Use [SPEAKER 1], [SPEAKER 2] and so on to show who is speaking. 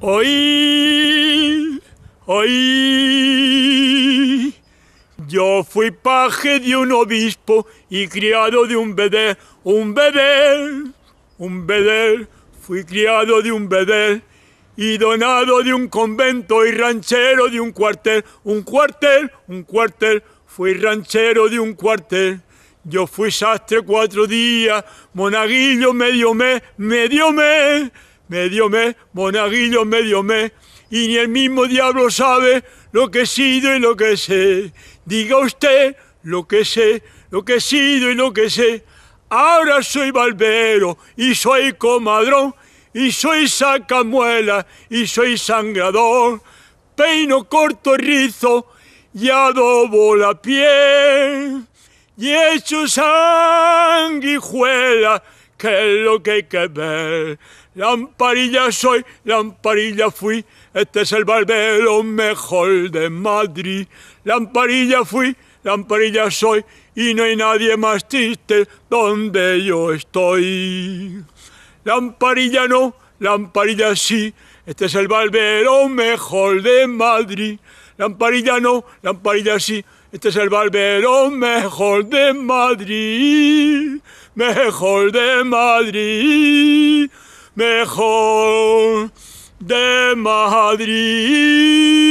[SPEAKER 1] Hoy, hoy, yo fui paje de un obispo y criado de un bedel, un bedel, un bedel, fui criado de un bedel y donado de un convento y ranchero de un cuartel, un cuartel, un cuartel, fui ranchero de un cuartel. Yo fui sastre cuatro días, monaguillo medio mes, medio mes Medio me, monaguillo medio me, y ni el mismo diablo sabe lo que he sido y lo que sé. Diga usted lo que sé, lo que he sido y lo que sé. Ahora soy barbero y soy comadrón y soy sacamuela y soy sangrador. Peino corto rizo y adobo la piel y echo hecho sanguijuela ¿Qué es lo que hay que ver? Lamparilla soy, lamparilla fui, este es el barbero mejor de Madrid. Lamparilla fui, lamparilla soy, y no hay nadie más triste donde yo estoy. Lamparilla no, lamparilla sí, este es el barbero mejor de Madrid. Lamparilla no, lamparilla sí. Este es el barbero mejor de Madrid, mejor de Madrid, mejor de Madrid.